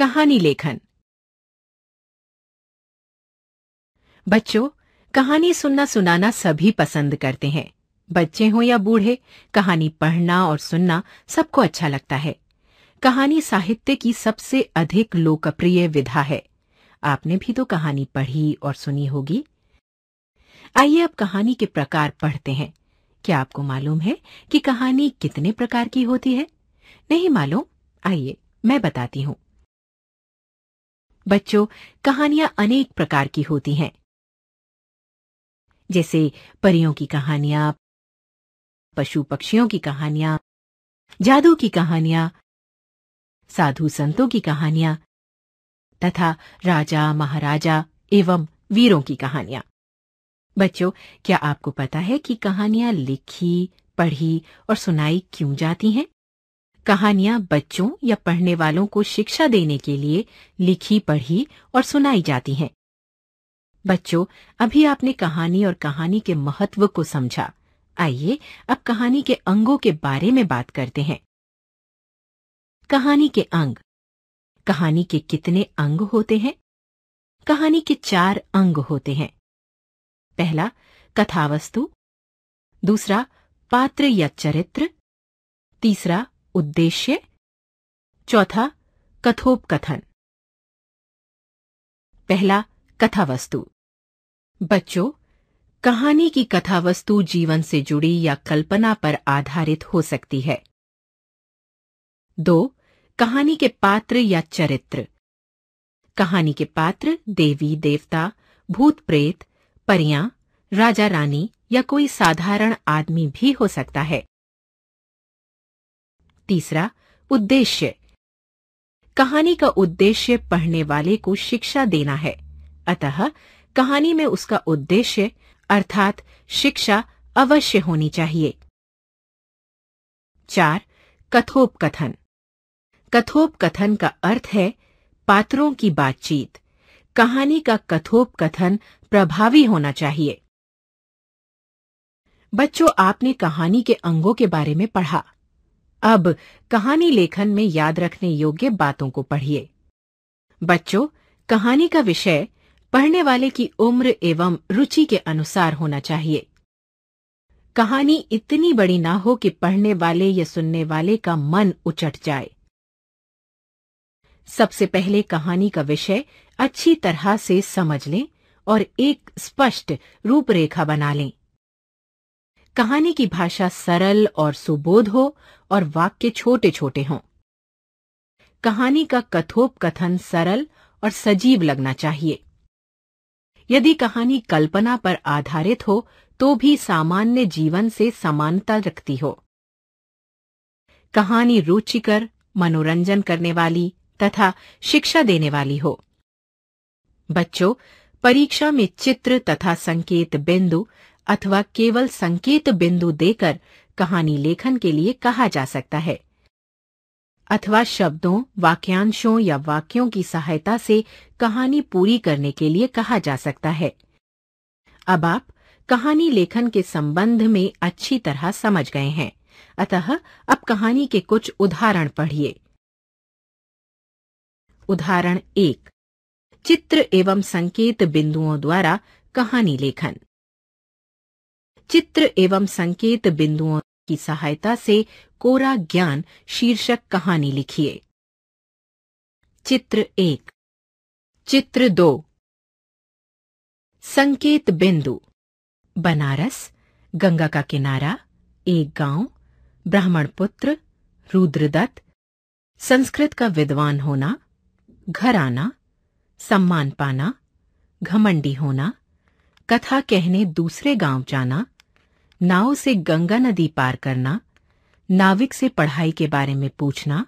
कहानी लेखन बच्चों कहानी सुनना सुनाना सभी पसंद करते हैं बच्चे हों या बूढ़े कहानी पढ़ना और सुनना सबको अच्छा लगता है कहानी साहित्य की सबसे अधिक लोकप्रिय विधा है आपने भी तो कहानी पढ़ी और सुनी होगी आइए अब कहानी के प्रकार पढ़ते हैं क्या आपको मालूम है कि कहानी कितने प्रकार की होती है नहीं मालूम आइए मैं बताती हूँ बच्चों कहानियां अनेक प्रकार की होती हैं जैसे परियों की कहानियां पशु पक्षियों की कहानियां जादू की कहानियां साधु संतों की कहानियां तथा राजा महाराजा एवं वीरों की कहानियां बच्चों क्या आपको पता है कि कहानियां लिखी पढ़ी और सुनाई क्यों जाती हैं कहानियां बच्चों या पढ़ने वालों को शिक्षा देने के लिए लिखी पढ़ी और सुनाई जाती हैं बच्चों अभी आपने कहानी और कहानी के महत्व को समझा आइए अब कहानी के अंगों के बारे में बात करते हैं कहानी के अंग कहानी के कितने अंग होते हैं कहानी के चार अंग होते हैं पहला कथावस्तु दूसरा पात्र या चरित्र तीसरा उद्देश्य चौथा कथोपकथन पहला कथा वस्तु बच्चों कहानी की कथा वस्तु जीवन से जुड़ी या कल्पना पर आधारित हो सकती है दो कहानी के पात्र या चरित्र कहानी के पात्र देवी देवता भूत प्रेत परियां राजा रानी या कोई साधारण आदमी भी हो सकता है तीसरा उद्देश्य कहानी का उद्देश्य पढ़ने वाले को शिक्षा देना है अतः कहानी में उसका उद्देश्य अर्थात शिक्षा अवश्य होनी चाहिए चार कथोपकथन कथोपकथन का अर्थ है पात्रों की बातचीत कहानी का कथोपकथन प्रभावी होना चाहिए बच्चों आपने कहानी के अंगों के बारे में पढ़ा अब कहानी लेखन में याद रखने योग्य बातों को पढ़िए बच्चों कहानी का विषय पढ़ने वाले की उम्र एवं रुचि के अनुसार होना चाहिए कहानी इतनी बड़ी ना हो कि पढ़ने वाले या सुनने वाले का मन उचट जाए सबसे पहले कहानी का विषय अच्छी तरह से समझ लें और एक स्पष्ट रूपरेखा बना लें कहानी की भाषा सरल और सुबोध हो और वाक्य छोटे छोटे हों कहानी का कथोपकथन सरल और सजीव लगना चाहिए यदि कहानी कल्पना पर आधारित हो तो भी सामान्य जीवन से समानता रखती हो कहानी रुचिकर मनोरंजन करने वाली तथा शिक्षा देने वाली हो बच्चों परीक्षा में चित्र तथा संकेत बिंदु अथवा केवल संकेत बिंदु देकर कहानी लेखन के लिए कहा जा सकता है अथवा शब्दों वाक्यांशों या वाक्यों की सहायता से कहानी पूरी करने के लिए कहा जा सकता है अब आप कहानी लेखन के संबंध में अच्छी तरह समझ गए हैं अतः अब कहानी के कुछ उदाहरण पढ़िए उदाहरण एक चित्र एवं संकेत बिंदुओं द्वारा कहानी लेखन चित्र एवं संकेत बिंदुओं की सहायता से कोरा ज्ञान शीर्षक कहानी लिखिए चित्र एक चित्र दो संकेत बिंदु बनारस गंगा का किनारा एक गांव ब्राह्मण पुत्र रुद्रदत्त संस्कृत का विद्वान होना घर आना सम्मान पाना घमंडी होना कथा कहने दूसरे गांव जाना नाव से गंगा नदी पार करना नाविक से पढ़ाई के बारे में पूछना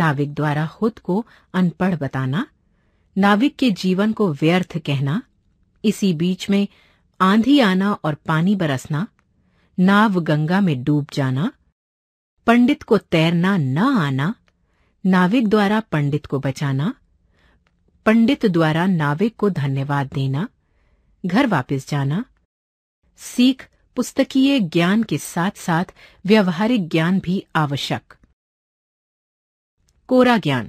नाविक द्वारा खुद को अनपढ़ बताना नाविक के जीवन को व्यर्थ कहना इसी बीच में आंधी आना और पानी बरसना नाव गंगा में डूब जाना पंडित को तैरना न आना नाविक द्वारा पंडित को बचाना पंडित द्वारा नाविक को धन्यवाद देना घर वापस जाना सीख पुस्तकीय ज्ञान के साथ साथ व्यवहारिक ज्ञान भी आवश्यक कोरा ज्ञान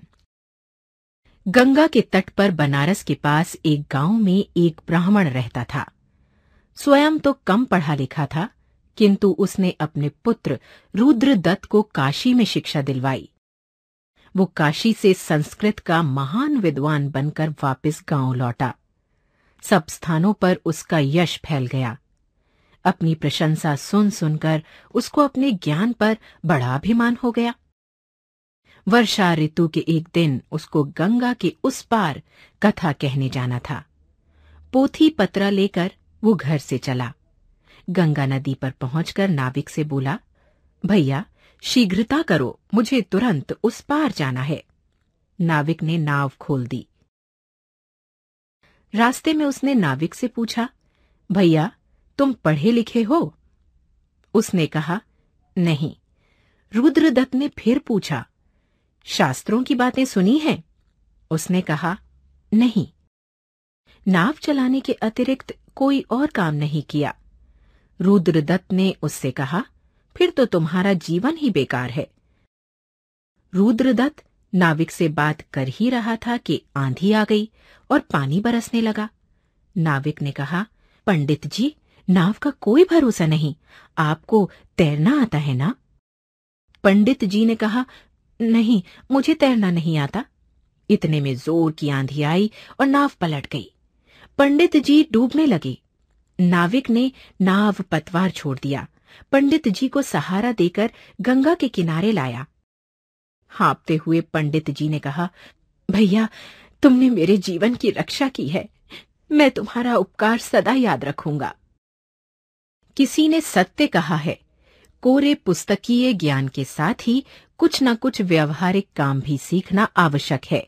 गंगा के तट पर बनारस के पास एक गांव में एक ब्राह्मण रहता था स्वयं तो कम पढ़ा लिखा था किंतु उसने अपने पुत्र रुद्रदत्त को काशी में शिक्षा दिलवाई वो काशी से संस्कृत का महान विद्वान बनकर वापस गांव लौटा सब स्थानों पर उसका यश फैल गया अपनी प्रशंसा सुन सुनकर उसको अपने ज्ञान पर बड़ा अभिमान हो गया वर्षा ऋतु के एक दिन उसको गंगा के उस पार कथा कहने जाना था पोथी पत्रा लेकर वो घर से चला गंगा नदी पर पहुंचकर नाविक से बोला भैया शीघ्रता करो मुझे तुरंत उस पार जाना है नाविक ने नाव खोल दी रास्ते में उसने नाविक से पूछा भैया तुम पढ़े लिखे हो उसने कहा नहीं रुद्रदत्त ने फिर पूछा शास्त्रों की बातें सुनी हैं उसने कहा नहीं नाव चलाने के अतिरिक्त कोई और काम नहीं किया रुद्रदत्त ने उससे कहा फिर तो तुम्हारा जीवन ही बेकार है रुद्रदत्त नाविक से बात कर ही रहा था कि आंधी आ गई और पानी बरसने लगा नाविक ने कहा पंडित जी नाव का कोई भरोसा नहीं आपको तैरना आता है ना पंडित जी ने कहा नहीं मुझे तैरना नहीं आता इतने में जोर की आंधी आई और नाव पलट गई पंडित जी डूबने लगे नाविक ने नाव पतवार छोड़ दिया पंडित जी को सहारा देकर गंगा के किनारे लाया हाँपते हुए पंडित जी ने कहा भैया तुमने मेरे जीवन की रक्षा की है मैं तुम्हारा उपकार सदा याद रखूंगा किसी ने सत्य कहा है कोरे पुस्तकीय ज्ञान के साथ ही कुछ न कुछ व्यवहारिक काम भी सीखना आवश्यक है